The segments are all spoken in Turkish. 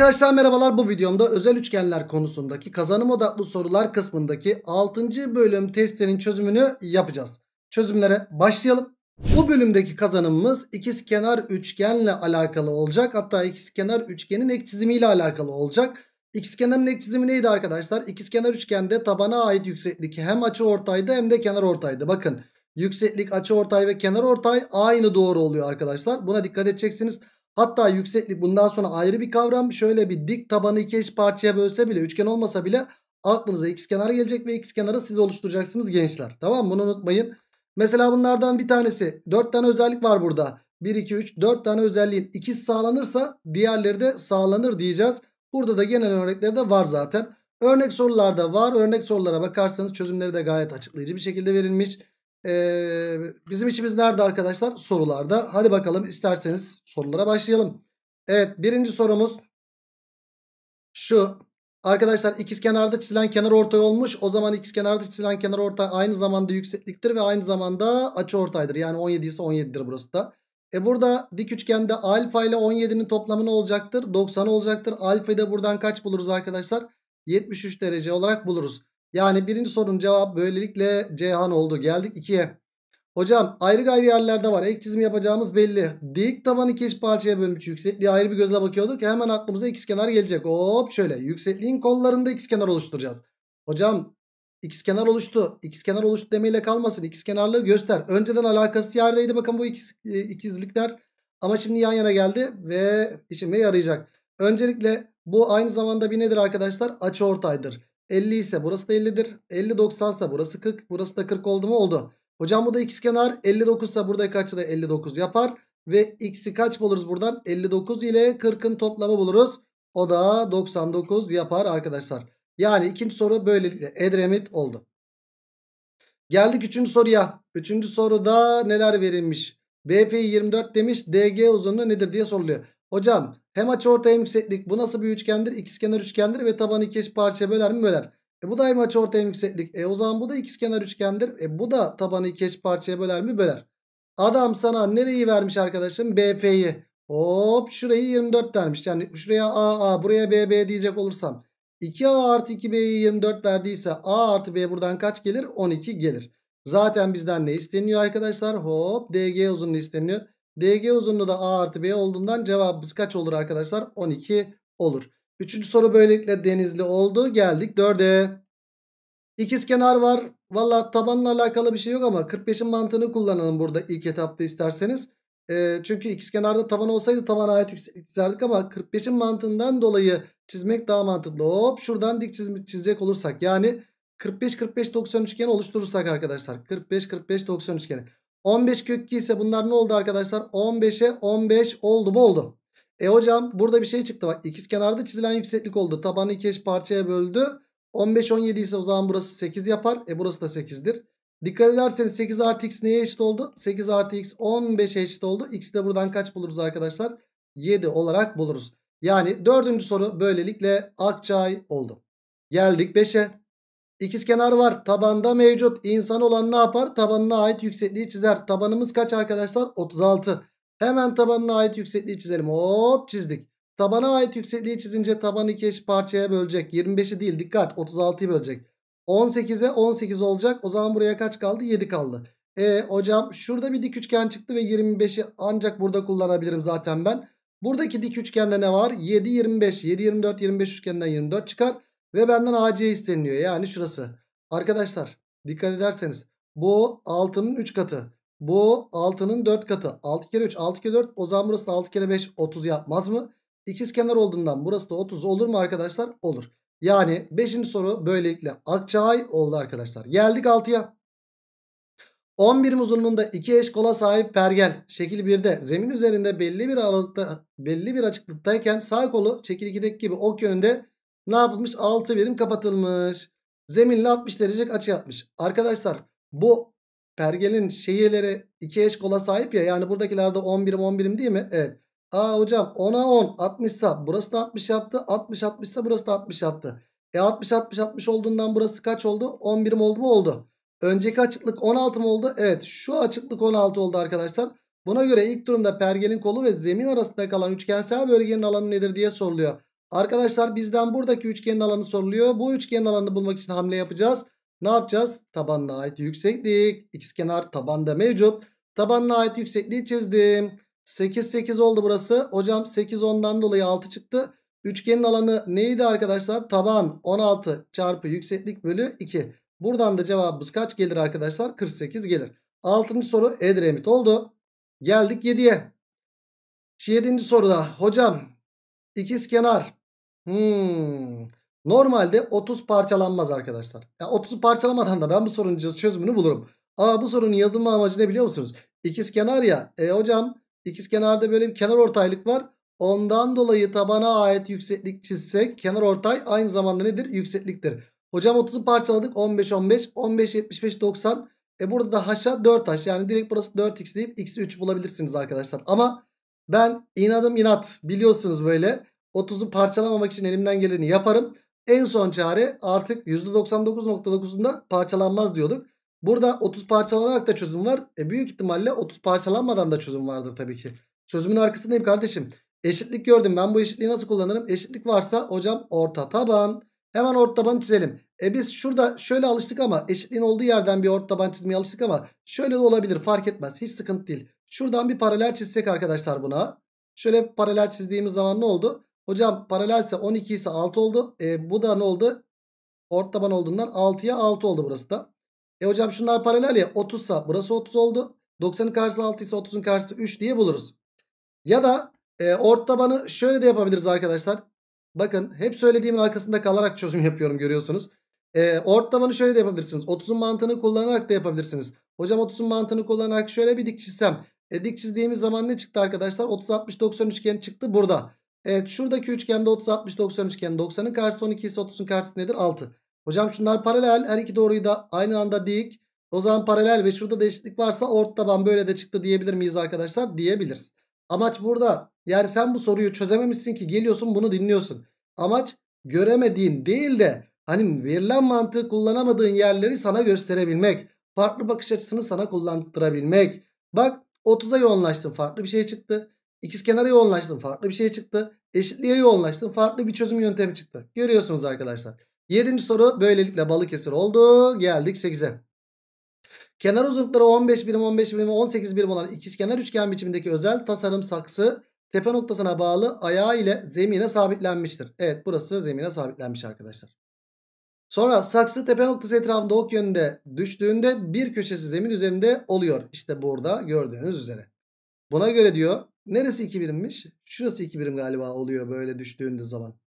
Arkadaşlar merhabalar bu videomda özel üçgenler konusundaki kazanım odaklı sorular kısmındaki 6. bölüm testlerin çözümünü yapacağız. Çözümlere başlayalım. Bu bölümdeki kazanımımız ikizkenar üçgenle alakalı olacak. Hatta ikizkenar üçgenin ek çizimiyle alakalı olacak. İkizkenarın ek çizimi neydi arkadaşlar? İkizkenar üçgende tabana ait yükseklik hem açı ortaydı hem de kenar ortaydı. Bakın yükseklik açı ortay ve kenar ortay aynı doğru oluyor arkadaşlar. Buna dikkat edeceksiniz. Hatta yükseklik bundan sonra ayrı bir kavram. Şöyle bir dik tabanı iki eş parçaya bölse bile üçgen olmasa bile aklınıza x kenarı gelecek ve x kenarı siz oluşturacaksınız gençler. Tamam Bunu unutmayın. Mesela bunlardan bir tanesi 4 tane özellik var burada. 1, 2, 3, 4 tane özelliğin ikisi sağlanırsa diğerleri de sağlanır diyeceğiz. Burada da genel örnekleri de var zaten. Örnek sorularda var. Örnek sorulara bakarsanız çözümleri de gayet açıklayıcı bir şekilde verilmiş. Ee, bizim içimiz nerede arkadaşlar? Sorularda. Hadi bakalım isterseniz sorulara başlayalım. Evet birinci sorumuz şu. Arkadaşlar ikizkenarda çizilen kenar ortay olmuş. O zaman ikizkenarda çizilen kenar ortay aynı zamanda yüksekliktir ve aynı zamanda açı ortaydır. Yani 17 ise 17'dir burası da. E burada dik üçgende alfa ile 17'nin toplamı ne olacaktır? 90 olacaktır. Alfa'yı da buradan kaç buluruz arkadaşlar? 73 derece olarak buluruz. Yani birinci sorunun cevabı böylelikle Cihan oldu. Geldik 2'ye. Hocam ayrı gayrı yerlerde var. Ek çizim yapacağımız belli. Dik tabanı iki parçaya bölmüş yüksekliğe ayrı bir gözle bakıyorduk. Hemen aklımıza ikizkenar gelecek. Hop şöyle yüksekliğin kollarında ikizkenar oluşturacağız. Hocam ikizkenar oluştu. İkizkenar oluştu demeyle kalmasın. İkizkenarlığı göster. Önceden alakası yerdeydi. Bakın bu ikiz, e, ikizlikler ama şimdi yan yana geldi ve işime yarayacak. Öncelikle bu aynı zamanda bir nedir arkadaşlar? Açı ortaydır. 50 ise burası da 50'dir. 50 90 ise burası 40. Burası da 40 oldu mu? Oldu. Hocam bu da x kenar 59 ise burada açı da 59 yapar. Ve x'i kaç buluruz buradan? 59 ile 40'ın toplamı buluruz. O da 99 yapar arkadaşlar. Yani ikinci soru böylelikle Edremit oldu. Geldik üçüncü soruya. Üçüncü soruda neler verilmiş? BF 24 demiş. DG uzunluğu nedir diye soruluyor. Hocam hem açıortay hem yükseklik. Bu nasıl bir üçgendir? İkizkenar üçgendir ve tabanı iki eşit parçaya böler mi? Böler. E bu da hem açıortay hem yükseklik. E o zaman bu da ikizkenar üçgendir. E bu da tabanı iki eşit parçaya böler mi? Böler. Adam sana nereyi vermiş arkadaşım? BF'yi. Hop şurayı 24 vermiş. Yani şuraya AA buraya BB diyecek olursam. 2A artı 2B'yi 24 verdiyse A artı B buradan kaç gelir? 12 gelir. Zaten bizden ne isteniyor arkadaşlar? Hop DG uzunluğu isteniyor. DG uzunluğu da A artı B olduğundan cevabımız kaç olur arkadaşlar? 12 olur. Üçüncü soru böylelikle denizli oldu. Geldik dörde İkiz kenar var. Valla tabanla alakalı bir şey yok ama 45'in mantığını kullanalım burada ilk etapta isterseniz. E, çünkü ikiz kenarda taban olsaydı tabana ait çizerdik ama 45'in mantığından dolayı çizmek daha mantıklı. Hop şuradan dik çiz çizecek olursak yani 45-45-90 üçgeni oluşturursak arkadaşlar. 45-45-90 üçgeni. 15 kök 2 ise bunlar ne oldu arkadaşlar? 15'e 15 oldu bu oldu. E hocam burada bir şey çıktı bak. İkiz kenarda çizilen yükseklik oldu. Tabanı iki parçaya böldü. 15 17 ise o zaman burası 8 yapar. E burası da 8'dir. Dikkat ederseniz 8 artı x neye eşit oldu? 8 artı x 15'e eşit oldu. X'i de buradan kaç buluruz arkadaşlar? 7 olarak buluruz. Yani dördüncü soru böylelikle Akçay oldu. Geldik 5'e. İkiz kenar var. Tabanda mevcut. İnsan olan ne yapar? Tabanına ait yüksekliği çizer. Tabanımız kaç arkadaşlar? 36. Hemen tabanına ait yüksekliği çizelim. Hop çizdik. Tabana ait yüksekliği çizince taban iki eş parçaya bölecek. 25'i değil dikkat 36'yı bölecek. 18'e 18 olacak. O zaman buraya kaç kaldı? 7 kaldı. E hocam şurada bir dik üçgen çıktı ve 25'i ancak burada kullanabilirim zaten ben. Buradaki dik üçgende ne var? 7, 25, 7, 24, 25 üçgeninden 24 çıkar. Ve benden AC isteniliyor. Yani şurası. Arkadaşlar dikkat ederseniz bu 6'nın 3 katı. Bu 6'nın 4 katı. 6 kere 3 6 kere 4. O zaman burası da 6 kere 5 30 yapmaz mı? İkiz kenar olduğundan burası da 30 olur mu arkadaşlar? Olur. Yani 5. soru böylelikle Akçaay oldu arkadaşlar. Geldik 6'ya. 10 birim uzunluğunda iki eş kola sahip pergel şekil 1'de zemin üzerinde belli bir aralıkta belli bir açıklıktayken sağ kolu şekil 2'deki gibi ok yönünde ne yapılmış? 6 birim kapatılmış. Zeminle 60 derece açı yapmış. Arkadaşlar bu pergelin şeyleri iki eş kola sahip ya. Yani buradakilerde 10 birim 10 birim değil mi? Evet. Aa hocam 10'a 10 60 sa burası da 60 yaptı. 60 60 burası da 60 yaptı. E 60 60 60 olduğundan burası kaç oldu? 10 birim oldu mu? Oldu. Önceki açıklık 16 mı oldu? Evet şu açıklık 16 oldu arkadaşlar. Buna göre ilk durumda pergelin kolu ve zemin arasında kalan üçgensel bölgenin alanı nedir diye soruluyor. Arkadaşlar bizden buradaki üçgenin alanı soruluyor. Bu üçgenin alanını bulmak için hamle yapacağız. Ne yapacağız? Tabanına ait yükseklik. kenar tabanda mevcut. Tabanına ait yüksekliği çizdim. 8 8 oldu burası. Hocam 8 10'dan dolayı 6 çıktı. Üçgenin alanı neydi arkadaşlar? Taban 16 çarpı yükseklik bölü 2. Buradan da cevabımız kaç gelir arkadaşlar? 48 gelir. 6. soru Edremit oldu. Geldik 7'ye. 7. soruda hocam ikiz kenar Hmm. Normalde 30 parçalanmaz arkadaşlar. Ya 30'u parçalamadan da ben bu sorunun çözümünü bulurum. Aa bu sorunun yazılma amacı ne biliyor musunuz? İkiz kenar ya. E hocam ikiz kenarda böyle bir kenar ortaylık var. Ondan dolayı tabana ait yükseklik çizsek kenar ortay aynı zamanda nedir? Yüksekliktir. Hocam 30'u parçaladık. 15, 15, 15, 75, 90. E burada da haşa 4 haş. Yani direkt burası 4x deyip x'i 3 bulabilirsiniz arkadaşlar. Ama ben inadım inat biliyorsunuz böyle. 30'u parçalamamak için elimden geleni yaparım. En son çare artık %99.9'unda parçalanmaz diyorduk. Burada 30 parçalanarak da çözüm var. E büyük ihtimalle 30 parçalanmadan da çözüm vardır tabii ki. Sözümün arkasındayım kardeşim. Eşitlik gördüm. Ben bu eşitliği nasıl kullanırım? Eşitlik varsa hocam orta taban. Hemen orta taban çizelim. E biz şurada şöyle alıştık ama eşitliğin olduğu yerden bir orta taban çizmeye alıştık ama şöyle de olabilir fark etmez. Hiç sıkıntı değil. Şuradan bir paralel çizsek arkadaşlar buna. Şöyle paralel çizdiğimiz zaman ne oldu? Hocam paralelse 12 ise 6 oldu. E, bu da ne oldu? Ort taban olduğundan 6'ya 6 oldu burası da. E hocam şunlar paralel ya 30 sa burası 30 oldu. 90'ın karşısı 6 ise 30'un karşısı 3 diye buluruz. Ya da e, ort tabanı şöyle de yapabiliriz arkadaşlar. Bakın hep söylediğimin arkasında kalarak çözüm yapıyorum görüyorsunuz. E, ort tabanı şöyle de yapabilirsiniz. 30'un mantığını kullanarak da yapabilirsiniz. Hocam 30'un mantığını kullanarak şöyle bir dik çizsem. E, dik çizdiğimiz zaman ne çıktı arkadaşlar? 30-60-90 üçgen çıktı burada. Evet şuradaki üçgende 30 60 90 üçgen 90'ın karşısı 12 ise 30'un karşısı nedir? 6. Hocam şunlar paralel. Her iki doğruyu da aynı anda dik. O zaman paralel ve şurada değişiklik varsa ort taban böyle de çıktı diyebilir miyiz arkadaşlar? Diyebiliriz. Amaç burada. Yani sen bu soruyu çözememişsin ki geliyorsun bunu dinliyorsun. Amaç göremediğin değil de hani verilen mantığı kullanamadığın yerleri sana gösterebilmek. Farklı bakış açısını sana kullandırabilmek. Bak 30'a yoğunlaştın farklı bir şey çıktı. İkiz kenara yoğunlaştım farklı bir şey çıktı. Eşitliğe yoğunlaştım farklı bir çözüm yöntemi çıktı. Görüyorsunuz arkadaşlar. Yedinci soru böylelikle Balıkesir oldu. Geldik 8'e. Kenar uzunlukları 15 birim 15 birim 18 birim olan ikiz kenar üçgen biçimindeki özel tasarım saksı tepe noktasına bağlı ayağı ile zemine sabitlenmiştir. Evet burası zemine sabitlenmiş arkadaşlar. Sonra saksı tepe noktası etrafında ok yönünde düştüğünde bir köşesi zemin üzerinde oluyor. İşte burada gördüğünüz üzere. Buna göre diyor Neresi 2 birimmiş? Şurası 2 birim galiba oluyor böyle düştüğünde zaman.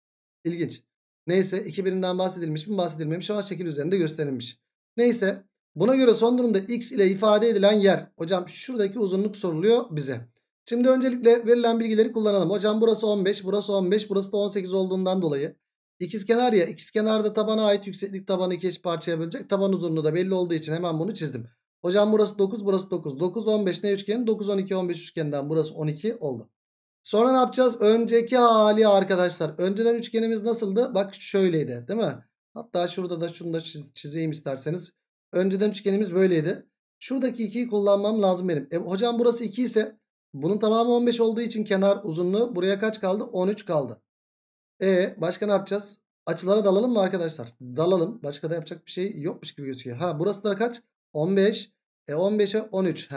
İlginç. Neyse 2 birimden bahsedilmiş mi bahsedilmemiş ama şekil üzerinde gösterilmiş. Neyse buna göre son durumda x ile ifade edilen yer. Hocam şuradaki uzunluk soruluyor bize. Şimdi öncelikle verilen bilgileri kullanalım. Hocam burası 15, burası 15, burası da 18 olduğundan dolayı ikizkenar ya ikizkenarda tabana ait yükseklik tabanı iki eş parçaya bölecek. Taban uzunluğu da belli olduğu için hemen bunu çizdim. Hocam burası 9 burası 9. 9 15 ne üçgeni? 9 12 15 üçgeninden burası 12 oldu. Sonra ne yapacağız? Önceki hali arkadaşlar. Önceden üçgenimiz nasıldı? Bak şöyleydi değil mi? Hatta şurada da şunu da çiz, çizeyim isterseniz. Önceden üçgenimiz böyleydi. Şuradaki 2'yi kullanmam lazım benim. E, hocam burası 2 ise bunun tamamı 15 olduğu için kenar uzunluğu buraya kaç kaldı? 13 kaldı. E başka ne yapacağız? Açılara dalalım mı arkadaşlar? Dalalım. Başka da yapacak bir şey yokmuş gibi gözüküyor. Ha burası da kaç? 15. E 15'e 13. He,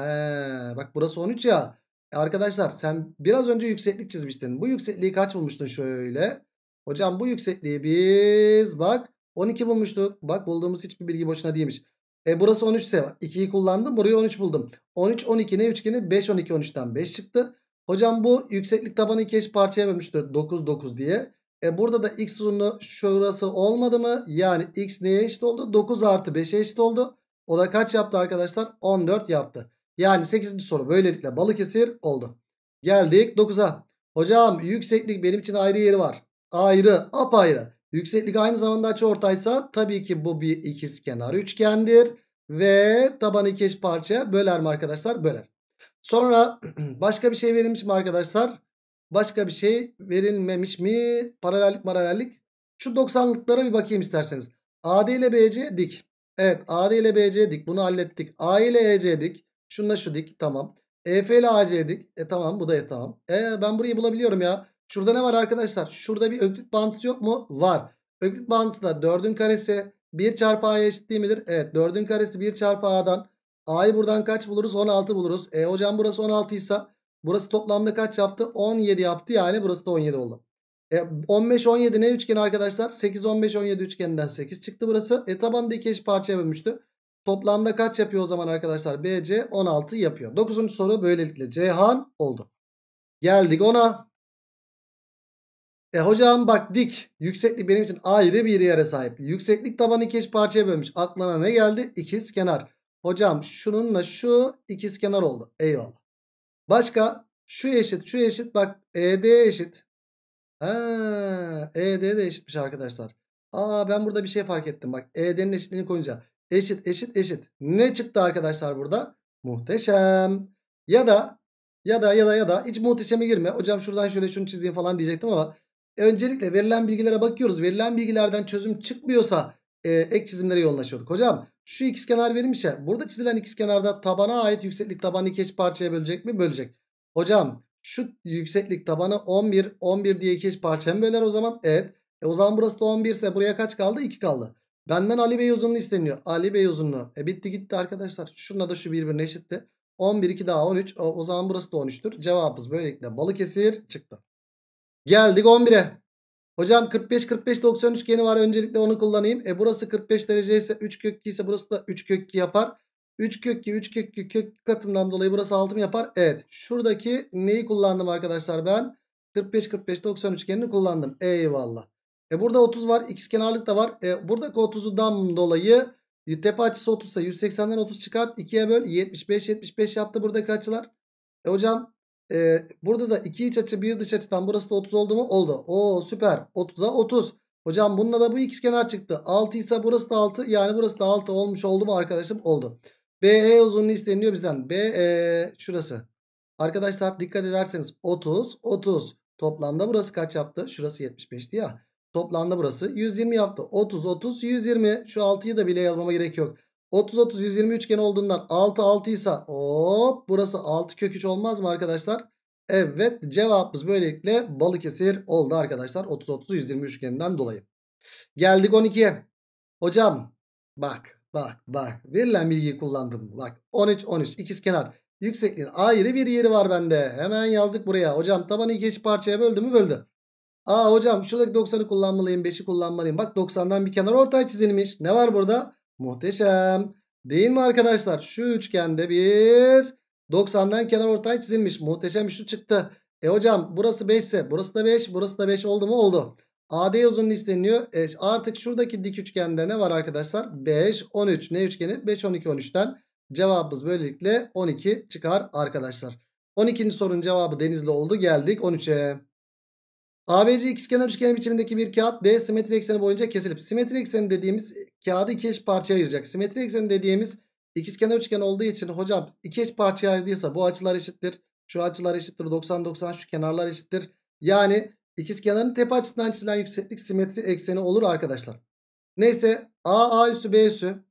bak burası 13 ya. E arkadaşlar sen biraz önce yükseklik çizmiştin. Bu yüksekliği kaç bulmuştun şöyle? Hocam bu yüksekliği biz bak 12 bulmuştuk. Bak bulduğumuz hiçbir bilgi boşuna değilmiş. E burası 13 ise 2'yi kullandım. Burayı 13 buldum. 13, 12 ne? 3, ne? 5, 12, 13'ten 5 çıktı. Hocam bu yükseklik tabanı iki eş parçaya bölmüştü. 9, 9 diye. E burada da x uzunluğu şurası olmadı mı? Yani x neye eşit oldu? 9 artı 5'e eşit oldu. O da kaç yaptı arkadaşlar? 14 yaptı. Yani 8. soru böylelikle Balıkesir oldu. Geldik 9'a. Hocam yükseklik benim için ayrı yeri var. Ayrı apayrı. Yükseklik aynı zamanda açı ortaysa tabii ki bu bir ikizkenar üçgendir. Ve tabanı iki parçaya böler mi arkadaşlar? Böler. Sonra başka bir şey verilmiş mi arkadaşlar? Başka bir şey verilmemiş mi? Paralellik paralellik. Şu 90'lıklara bir bakayım isterseniz. AD ile BC dik. Evet AD ile BC dik. Bunu hallettik. A ile EC dik. Şununla şu dik. Tamam. EF ile AC dik. E tamam bu da e tamam. E ben burayı bulabiliyorum ya. Şurada ne var arkadaşlar? Şurada bir öklit bağıntısı yok mu? Var. Öklit bağıntısı da 4'ün karesi 1 çarpı A'ya eşit değil midir? Evet 4'ün karesi 1 çarpı A'dan. A'yı buradan kaç buluruz? 16 buluruz. E hocam burası 16 ise burası toplamda kaç yaptı? 17 yaptı yani burası da 17 oldu. E, 15-17 ne üçgeni arkadaşlar? 8-15-17 üçgeninden 8 çıktı burası. E tabanı 2 eş parçaya bölmüştü. Toplamda kaç yapıyor o zaman arkadaşlar? BC 16 yapıyor. 9. soru böylelikle Cihan oldu. Geldik ona. E hocam bak dik yükseklik benim için ayrı bir yere sahip. Yükseklik tabanı iki eş parçaya bölmüş. Aklına ne geldi? İkiz kenar. Hocam şununla şu ikiz kenar oldu. Eyvallah. Başka şu eşit şu eşit bak ED eşit. Ha, ED de eşitmiş arkadaşlar. Aa ben burada bir şey fark ettim. Bak ED'nin eşitliğini koyunca eşit eşit eşit. Ne çıktı arkadaşlar burada? Muhteşem. Ya da ya da ya da ya da hiç muhteşeme girme. Hocam şuradan şöyle şunu çizeyim falan diyecektim ama öncelikle verilen bilgilere bakıyoruz. Verilen bilgilerden çözüm çıkmıyorsa e, ek çizimlere yoğunlaşıyorduk. Hocam şu ikizkenar verilmiş ya. Burada çizilen ikizkenarda tabana ait yükseklik tabanı iki eş parçaya bölecek mi? Bölecek. Hocam şu yükseklik tabanı 11. 11 diye 2 eş böler o zaman? Evet. E o zaman burası da 11 ise buraya kaç kaldı? 2 kaldı. Benden Ali Bey uzunluğu isteniyor. Ali Bey uzunluğu. E bitti gitti arkadaşlar. Şununla da şu birbirine eşitti. 11 2 daha 13. O, o zaman burası da 13'tür. Cevabımız böylelikle Balıkesir çıktı. Geldik 11'e. Hocam 45 45 90 üçgeni var. Öncelikle onu kullanayım. E burası 45 derece ise 3 kök 2 ise burası da 3 kök 2 yapar. 3 kök 2 3 kök 2 kök katından dolayı burası 6 mı yapar? Evet. Şuradaki neyi kullandım arkadaşlar ben? 45 45 90 üçgenini kullandım. Eyvallah. E burada 30 var. X kenarlık da var. E buradaki 30'dan dolayı tepe açısı 30 ise 180'den 30 çıkart. 2'ye böl. 75 75 yaptı buradaki açılar. E hocam e, burada da 2 iç açı 1 dış açıdan burası da 30 oldu mu? Oldu. Oo süper. 30'a 30. Hocam bununla da bu x kenar çıktı. 6 ise burası da 6. Yani burası da 6 olmuş oldu mu arkadaşım? Oldu. BE uzunluğu isteniyor bizden. BE şurası. Arkadaşlar dikkat ederseniz 30 30 toplamda burası kaç yaptı? Şurası 75'ti ya. Toplamda burası 120 yaptı. 30 30 120. Şu 6'yı da bile yazmama gerek yok. 30 30 120 üçgen olduğundan 6 6 ise hop burası 6 kök 3 olmaz mı arkadaşlar? Evet cevabımız böylelikle Balıkesir oldu arkadaşlar. 30 30 120 üçgeninden dolayı. Geldik 12'ye. Hocam bak Bak bak verilen bilgiyi kullandım. Bak 13 13 ikiz kenar. Yüksekliğin ayrı bir yeri var bende. Hemen yazdık buraya. Hocam tabanı iki eşit parçaya böldü mü böldü. Aa hocam şuradaki 90'ı kullanmalıyım 5'i kullanmalıyım. Bak 90'dan bir kenar ortaya çizilmiş. Ne var burada? Muhteşem. Değil mi arkadaşlar? Şu üçgende bir 90'dan kenar ortaya çizilmiş. Muhteşem şu çıktı. E hocam burası 5 ise burası da 5 burası da 5 oldu mu oldu. AD uzunluğu isteniyor. E, artık şuradaki dik üçgende ne var arkadaşlar? 5, 13. Ne üçgeni? 5, 12, 13'ten cevabımız böylelikle 12 çıkar arkadaşlar. 12. sorunun cevabı denizli oldu. Geldik 13'e. ABC ikizkenar üçgen biçimindeki bir kağıt D simetri ekseni boyunca kesilip simetri ekseni dediğimiz kağıdı iki eş parçaya ayıracak. Simetri ekseni dediğimiz ikizkenar üçgen olduğu için hocam iki eş parçaya ayırdıysa bu açılar eşittir. Şu açılar eşittir 90 90 şu kenarlar eşittir. Yani İkiz kenarın tepe açısından çizilen yükseklik simetri ekseni olur arkadaşlar. Neyse A A üssü B üssü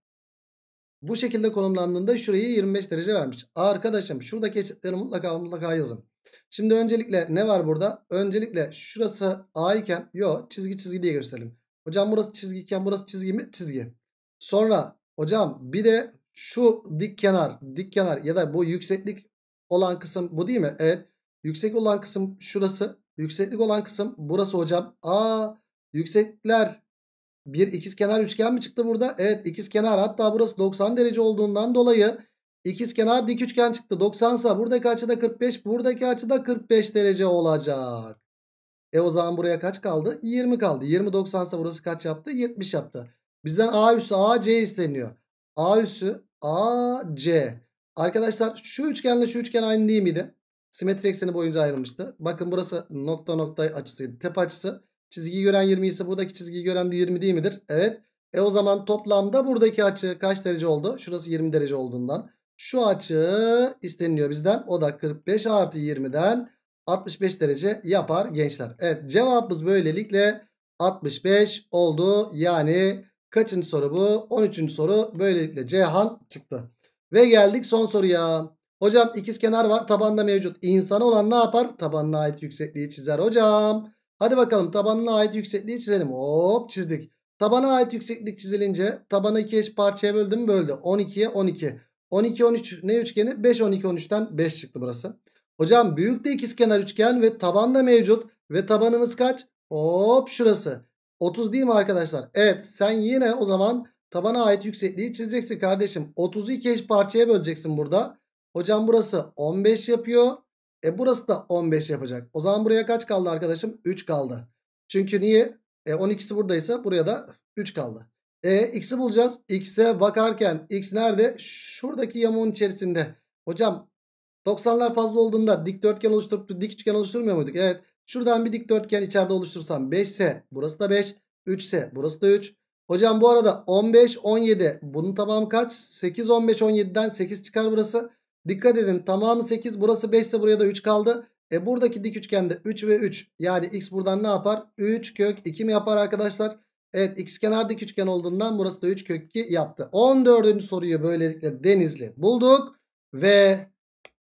bu şekilde konumlandığında şurayı 25 derece vermiş. Arkadaşım şuradaki eşitleri mutlaka mutlaka yazın. Şimdi öncelikle ne var burada? Öncelikle şurası A iken yo çizgi çizgi diye gösterelim. Hocam burası çizgi iken burası çizgi mi? Çizgi. Sonra hocam bir de şu dik kenar dik kenar ya da bu yükseklik olan kısım bu değil mi? Evet. Yüksek olan kısım şurası. Yükseklik olan kısım burası hocam. Aa yükseklikler bir ikizkenar üçgen mi çıktı burada? Evet ikizkenar hatta burası 90 derece olduğundan dolayı ikizkenar dik üçgen çıktı. 90 sa buradaki açıda 45 buradaki açıda 45 derece olacak. E o zaman buraya kaç kaldı? 20 kaldı. 20 90 sa burası kaç yaptı? 70 yaptı. Bizden A üssü AC isteniyor. A üssü AC. Arkadaşlar şu üçgenle şu üçgen aynı değil miydi? Simetri ekseni boyunca ayrılmıştı. Bakın burası nokta nokta açısıydı. Tepe açısı. Çizgiyi gören 20 ise buradaki çizgiyi gören de 20 değil midir? Evet. E o zaman toplamda buradaki açı kaç derece oldu? Şurası 20 derece olduğundan. Şu açı isteniliyor bizden. O da 45 artı 20'den 65 derece yapar gençler. Evet cevabımız böylelikle 65 oldu. Yani kaçıncı soru bu? 13. soru böylelikle Ceyhan çıktı. Ve geldik son soruya. Hocam ikiz kenar var tabanda mevcut. İnsan olan ne yapar? Tabanına ait yüksekliği çizer hocam. Hadi bakalım tabanına ait yüksekliği çizelim. Hop çizdik. Tabana ait yükseklik çizilince tabanı iki eş parçaya böldüm böldü. 12'ye 12. 12 13 ne üçgeni? 5 12 13'ten 5 çıktı burası. Hocam büyük de ikizkenar üçgen ve taban da mevcut ve tabanımız kaç? Hop şurası. 30 değil mi arkadaşlar? Evet sen yine o zaman tabana ait yüksekliği çizeceksin kardeşim. 32 eş parçaya böleceksin burada. Hocam burası 15 yapıyor. E burası da 15 yapacak. O zaman buraya kaç kaldı arkadaşım? 3 kaldı. Çünkü niye? E 12'si buradaysa buraya da 3 kaldı. E x'i bulacağız. X'e bakarken x nerede? Şuradaki yamuğun içerisinde. Hocam 90'lar fazla olduğunda dikdörtgen oluşturup dik üçgen oluşturmuyor muyduk? Evet. Şuradan bir dikdörtgen içeride oluştursam 5 ise burası da 5. 3 ise burası da 3. Hocam bu arada 15, 17. Bunun tamamı kaç? 8, 15, 17'den 8 çıkar burası. Dikkat edin tamamı 8 burası 5 ise buraya da 3 kaldı. E buradaki dik üçgende 3 ve 3 yani x buradan ne yapar? 3 kök 2 mi yapar arkadaşlar? Evet x kenar dik üçgen olduğundan burası da 3 kök 2 yaptı. 14. soruyu böylelikle Denizli bulduk. Ve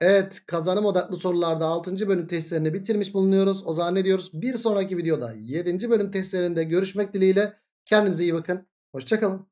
evet kazanım odaklı sorularda 6. bölüm testlerini bitirmiş bulunuyoruz. O zaman ne diyoruz? Bir sonraki videoda 7. bölüm testlerinde görüşmek dileğiyle. Kendinize iyi bakın. Hoşçakalın.